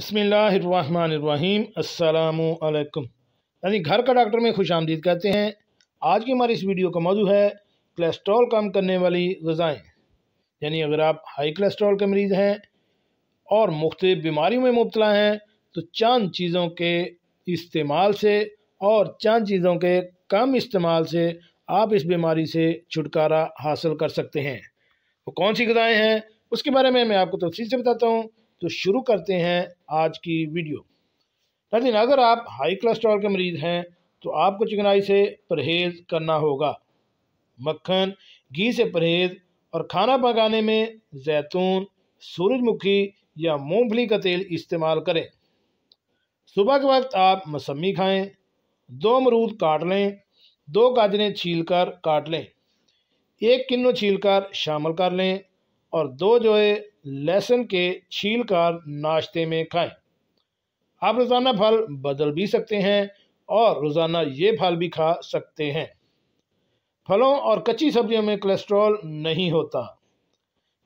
बसमीम् अल्लाम यानी घर का डॉक्टर में खुश आमदीद कहते हैं आज की हमारी इस वीडियो का मौजू है कोलेस्ट्रॉल कम करने वाली गज़ाएँ यानी अगर आप हाई कोलेस्ट्रॉल के मरीज़ हैं और मुख्त बीमारियों में मुबतला हैं तो चंद चीज़ों के इस्तेमाल से और चंद चीज़ों के कम इस्तेमाल से आप इस बीमारी से छुटकारा हासिल कर सकते हैं वो तो कौन सी गज़ाएँ हैं उसके बारे में मैं आपको तफसील से बताता हूँ तो शुरू करते हैं आज की वीडियो लेकिन अगर आप हाई कोलेस्ट्रॉल के मरीज़ हैं तो आपको चिकनाई से परहेज़ करना होगा मक्खन घी से परहेज़ और खाना पकाने में जैतून सूरजमुखी या मूंगफली का तेल इस्तेमाल करें सुबह के वक्त आप मौसमी खाएं, दो अमरूद काट लें दो गाजरें छील कर काट लें एक किन्नू छील कर शामिल कर लें और दो जोए लहसुन के छील कर नाश्ते में खाएं आप रोज़ाना फल बदल भी सकते हैं और रोज़ाना ये फल भी खा सकते हैं फलों और कच्ची सब्जियों में कोलेस्ट्रॉल नहीं होता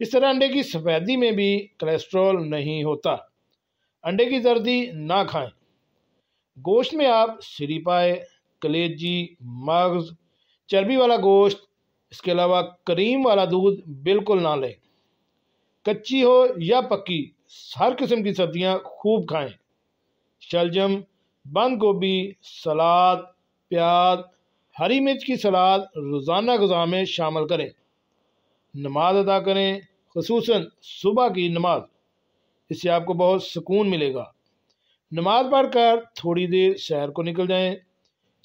इस तरह अंडे की सफ़ेदी में भी कोलेस्ट्रॉल नहीं होता अंडे की जर्दी ना खाएं गोश्त में आप सिरी पाए कलेजी मगज़ चर्बी वाला गोश्त इसके अलावा करीम वाला दूध बिल्कुल ना लें कच्ची हो या पक्की हर किस्म की सब्जियां खूब खाएं शलजम बंद गोभी सलाद प्याज हरी मिर्च की सलाद रोज़ाना गजा में शामिल करें नमाज अदा करें खसूस सुबह की नमाज इससे आपको बहुत सुकून मिलेगा नमाज पढ़ कर थोड़ी देर शहर को निकल जाएं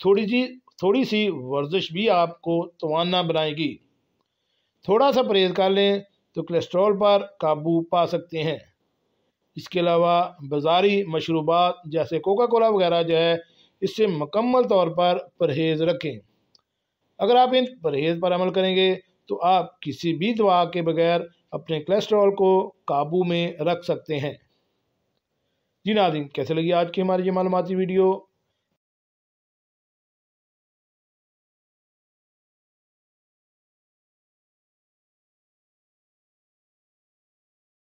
थोड़ी जी थोड़ी सी वर्जिश भी आपको तोाना बनाएगी थोड़ा सा परहेज कर लें तो कोलेस्ट्रॉल पर काबू पा सकते हैं इसके अलावा बाजारी मशरूबात जैसे कोका कोला वगैरह जो है इससे मकम्मल तौर पर परहेज़ रखें अगर आप इन परहेज़ पर अमल करेंगे तो आप किसी भी दवा के बगैर अपने कोलेस्ट्रॉल को काबू में रख सकते हैं जी नाजिन कैसे लगी आज की हमारी ये मालूमती वीडियो